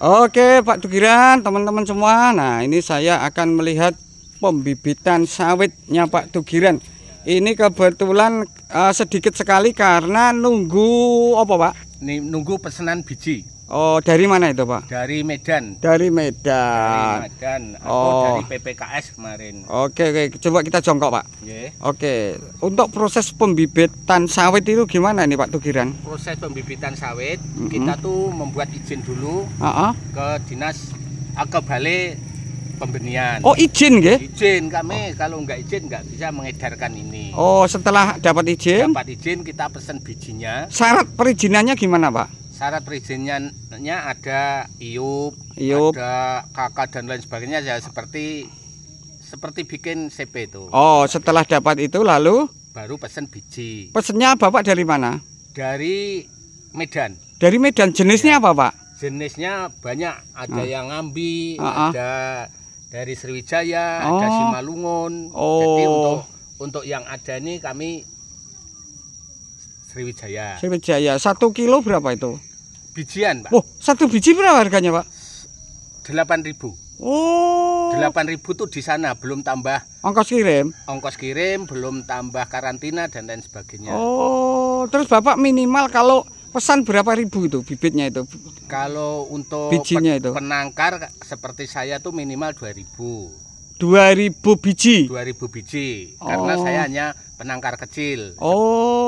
Oke Pak Tugiran teman-teman semua Nah ini saya akan melihat pembibitan sawitnya Pak Tugiran Ini kebetulan uh, sedikit sekali karena nunggu apa Pak? nunggu pesanan biji Oh, dari mana itu, Pak? Dari Medan. Dari Medan. Dari Medan. oh. dari PPKS kemarin. Oke, oke. Coba kita jongkok, Pak. Yeah. Oke. Untuk proses pembibitan sawit itu gimana nih, Pak Tugiran? Proses pembibitan sawit, mm -hmm. kita tuh membuat izin dulu uh -huh. ke dinas ke balik pembenian. Oh, izin nggih? Izin kami oh. kalau nggak izin nggak bisa mengedarkan ini. Oh, setelah dapat izin? Dapat izin kita pesan bijinya. Syarat perizinannya gimana, Pak? syarat perizinannya ada IUP, IUP, ada KK dan lain sebagainya ya seperti seperti bikin CP itu. Oh, setelah dapat itu lalu baru pesen biji. Pesennya Bapak dari mana? Dari Medan. Dari Medan jenisnya ya. apa, Pak? Jenisnya banyak, ada ah. yang ngambi, ah, ah. ada dari Sriwijaya, oh. ada Simalungun. Oh. Jadi untuk untuk yang ada ini kami Sriwijaya. Sriwijaya. Satu kilo berapa itu? bijian, Pak. Oh, satu biji berapa harganya, Pak? Delapan ribu. Oh. Delapan ribu tuh di sana, belum tambah ongkos kirim. Ongkos kirim, belum tambah karantina dan lain sebagainya. Oh, terus Bapak minimal kalau pesan berapa ribu itu bibitnya itu? Kalau untuk bijinya pen itu penangkar seperti saya tuh minimal dua 2000. 2000 biji. 2000 biji. Oh. Karena saya hanya penangkar kecil. Oh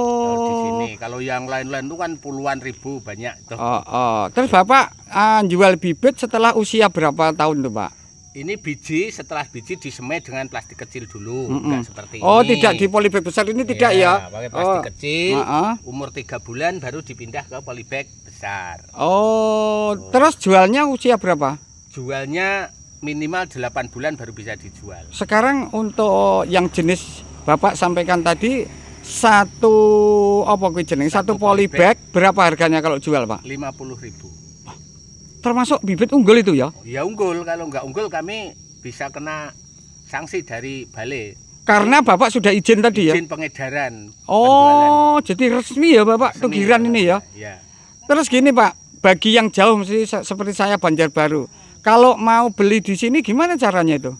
ini. Kalau yang lain-lain itu kan puluhan ribu banyak tuh. Oh, oh. Terus Bapak uh, jual bibit setelah usia berapa tahun tuh, Pak? Ini biji setelah biji disemai dengan plastik kecil dulu, mm -mm. seperti oh, ini. Oh, tidak di polybag besar ini tidak ya? ya? Pakai plastik oh. kecil. Uh -uh. Umur tiga bulan baru dipindah ke polybag besar. Oh, oh, terus jualnya usia berapa? Jualnya minimal 8 bulan baru bisa dijual. Sekarang untuk yang jenis Bapak sampaikan tadi satu apa kuwi jeneng satu, satu polybag berapa harganya kalau jual pak? lima puluh ribu termasuk bibit unggul itu ya? Ya unggul kalau nggak unggul kami bisa kena sanksi dari balai karena bapak sudah izin tadi izin ya? Izin pengedaran oh penjualan. jadi resmi ya bapak resmi tugiran ini ya? ya terus gini pak bagi yang jauh mesti seperti saya Banjarbaru kalau mau beli di sini gimana caranya itu?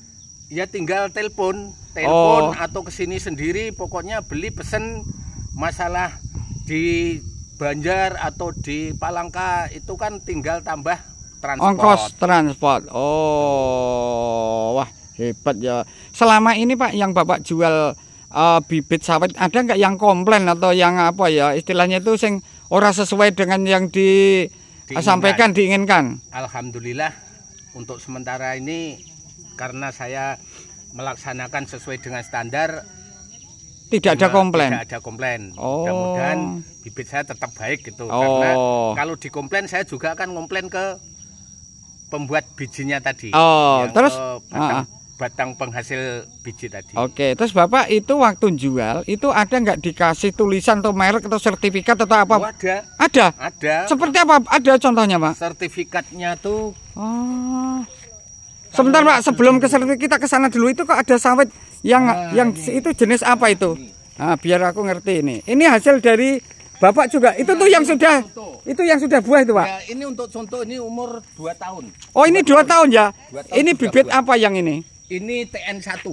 ya tinggal telepon telepon oh. atau kesini sendiri pokoknya beli pesen masalah di Banjar atau di Palangka itu kan tinggal tambah transport ongkos transport oh wah hebat ya selama ini Pak yang Bapak jual uh, bibit sawit ada nggak yang komplain atau yang apa ya istilahnya itu sing ora sesuai dengan yang di eh, disampaikan diinginkan alhamdulillah untuk sementara ini karena saya melaksanakan sesuai dengan standar tidak ada komplain. Tidak ada komplain. Oh. Mudah-mudahan bibit saya tetap baik gitu. Oh. Karena kalau dikomplain saya juga akan komplain ke pembuat bijinya tadi. Oh, terus batang, uh, batang penghasil biji tadi. Oke, okay. terus Bapak itu waktu jual itu ada nggak dikasih tulisan atau merek atau sertifikat atau apa? Oh, ada. Ada. Ada. Seperti apa? Ada contohnya, Pak? Sertifikatnya tuh Oh. Sebentar Pak, sebelum ke kita ke sana dulu itu kok ada sawit yang nah, yang ini. itu jenis apa itu? Nah, biar aku ngerti ini. Ini hasil dari Bapak juga. Itu tuh yang sudah contoh. itu yang sudah buah itu, Pak. Ya, ini untuk contoh ini umur 2 tahun. Oh, ini 2 tahun, tahun ya. Tahun ini bibit buah. apa yang ini? Ini TN1.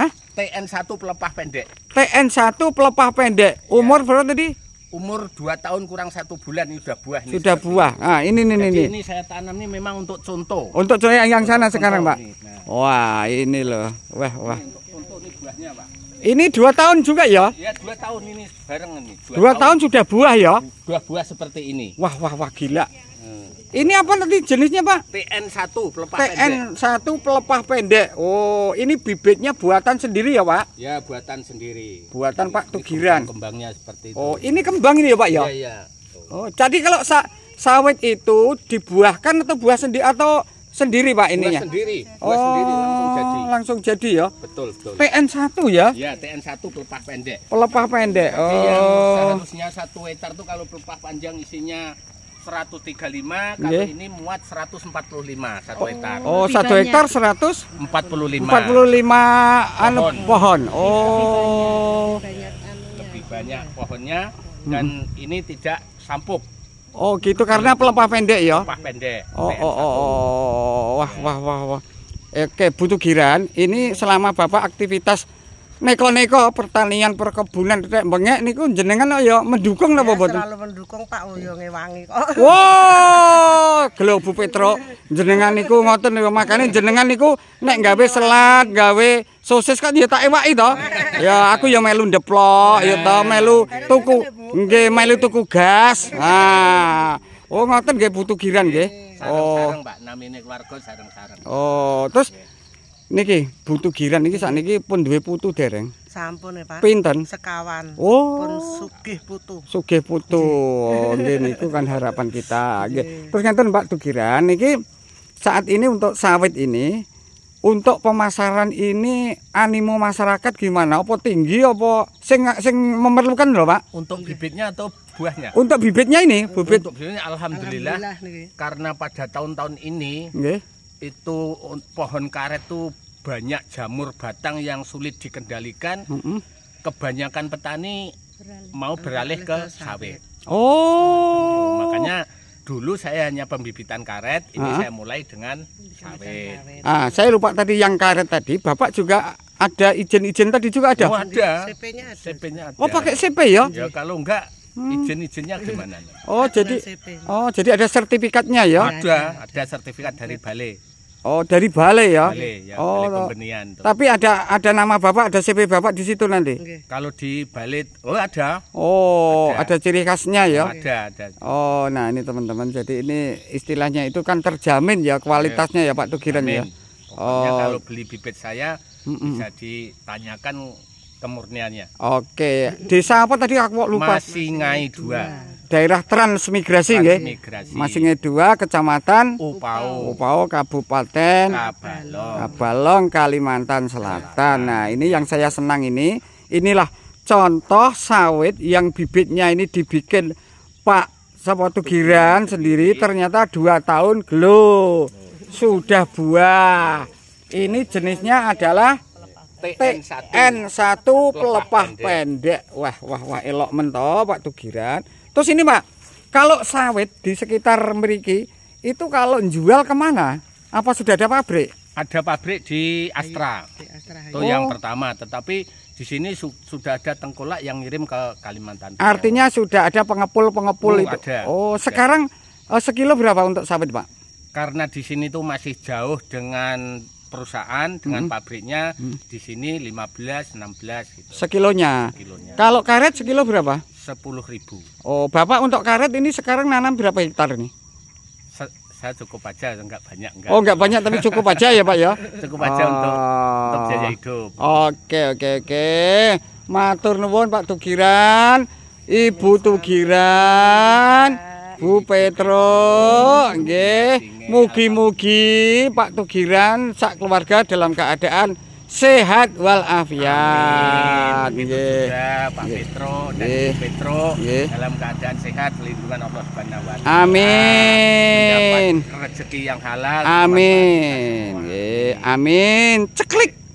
Hah? TN1 pelepah pendek. TN1 pelepah pendek. Ya. Umur berapa tadi? umur 2 tahun kurang satu bulan ini sudah buah. Ini sudah buah. Ini. Nah, ini ini Jadi ini. Ini saya tanam ini memang untuk contoh. Untuk contoh yang untuk sana contoh sekarang, Pak. Ini, nah. Wah, ini loh. Wah, wah. Ini untuk contoh ini buahnya, Pak. Ini dua tahun juga ya? Iya, dua tahun ini bareng ini. Dua, dua tahun, tahun sudah buah ya? Buah-buah seperti ini. Wah, wah, wah, gila. Ini apa nanti jenisnya Pak? PN1 pelepah PN1 pendek. pelepah pendek. Oh, ini bibitnya buatan sendiri ya Pak? Ya, buatan sendiri. Buatan ini, Pak Tugiran. Kembangnya seperti itu. Oh, ini kembang ini ya Pak ya? Iya, iya. Oh, jadi kalau sa sawit itu dibuahkan atau buah sendiri atau sendiri Pak ininya? Buah sendiri. Buah oh, sendiri langsung jadi. Langsung jadi ya? Betul, betul. PN1 ya? Iya, pn 1 pelepah pendek. Pelepah pendek. oh. seharusnya satu hektar tuh kalau pelepah panjang isinya 135 kalau yeah. ini muat 145 satu oh, hektar. Oh, satu hektar 145. 45 anu pohon. pohon. Iya, oh. Lebih banyak, lebih banyak pohonnya hmm. dan hmm. ini tidak sampuk. Oh, gitu karena pelepah pendek ya. Pelepah pendek. Oh, oh oh, oh, oh, oh. Wah, wah, wah, wah. Oke, butuh giran. Ini selama Bapak aktivitas neko-neko pertanian perkebunan tek bengek niku jenengan ya mendukung napa ya, mboten? Terlalu mendukung Pak Uyonge ngewangi kok. Wah, Globo Petro jenengan niku ngoten ya makane jenengan niku nek gawe selat, gawe sosis kan ya tak ewaki to. Ya aku ya melu ndeplok ya to melu tuku nggih melu tuku gas. Ha. Ah. Oh ngoten nggih butuh giran nggih. Oh. Sarang-sarang Pak namine keluarga sarang-sarang. Oh, terus Niki butuh giran niki ini iya. pun dua putu dereng. Sampun ya, Pak. Pinten? Sekawan. Oh. Pun sugih putu. Sugih putu. Oh, nggih itu kan harapan kita. Nggih. Iya. Terus ngenten Pak Dugiran niki saat ini untuk sawit ini untuk pemasaran ini animo masyarakat gimana? Apa tinggi apa sing sing memerlukan loh, Pak? Untuk bibitnya atau buahnya? Untuk bibitnya ini, bibit. Untuk bibitnya alhamdulillah. alhamdulillah karena pada tahun-tahun ini Nggih itu pohon karet tuh banyak jamur batang yang sulit dikendalikan. Mm -hmm. Kebanyakan petani beralih. mau beralih ke sawit. Oh. Makanya dulu saya hanya pembibitan karet, ini ah. saya mulai dengan sawit. Ah, saya lupa tadi yang karet tadi, Bapak juga ada izin-izin tadi juga ada. Oh, ada. CP-nya ada. CP ada. Oh, pakai CP ya? Ya, kalau enggak Hmm. Izin-izinnya gimana nih? Oh, jadi Oh, jadi ada sertifikatnya ya? Ada, ada sertifikat dari Balai. Oh, dari balai ya? Balai, ya oh, balai pembenian. Tuh. Tapi ada ada nama Bapak, ada CP Bapak di situ nanti? Okay. Kalau di balai, oh ada. Oh, ada, ada ciri khasnya ya? Ada, ada. Oh, nah ini teman-teman, jadi ini istilahnya itu kan terjamin ya kualitasnya ya Pak Tugiran Amin. ya? oh. kalau beli bibit saya mm -mm. bisa ditanyakan kemurniannya. Oke, desa apa tadi aku lupa? Masingai dua. Daerah transmigrasi nggih. Masingai dua, Kecamatan Upau. Upau Kabupaten Kabalong. Kabalong Kalimantan Selatan. Nah, ini yang saya senang ini, inilah contoh sawit yang bibitnya ini dibikin Pak Sepatu Giran sendiri ternyata dua tahun glow sudah buah. Ini jenisnya adalah TN1 N1 pelepah pendek. Wah, wah, wah elok mento Pak Tugiran. Terus ini Pak, kalau sawit di sekitar meriki itu kalau jual kemana? Apa sudah ada pabrik? Ada pabrik di Astra. Di Astra. Iya. Itu yang oh. pertama, tetapi di sini su sudah ada tengkolak yang ngirim ke Kalimantan. Artinya ya. sudah ada pengepul-pengepul oh, itu. Ada. Oh, sekarang eh, sekilo berapa untuk sawit, Pak? Karena di sini tuh masih jauh dengan perusahaan dengan hmm. pabriknya hmm. di sini 15 16 gitu. Sekilonya. Sekilonya. Kalau karet sekilo berapa? 10.000. Oh, Bapak untuk karet ini sekarang nanam berapa hektar nih? Se saya cukup aja enggak banyak enggak. Oh, enggak banyak tapi cukup aja ya, Pak ya. Cukup aja oh. untuk ah. untuk jaya hidup. Oke, oke, oke. Matur nuwun Pak Tugiran, Ibu Tugiran. Bu Petro, nggih. Mugi-mugi Pak Tugiran sak keluarga dalam keadaan sehat walafiat. Nggih. Pak Petro dan Bu Petro Gih. dalam keadaan sehat lindungan Allah Subhanahu wa taala. Amin. Dapat rezeki yang halal. Amin. Nggih. Amin. Ceklik.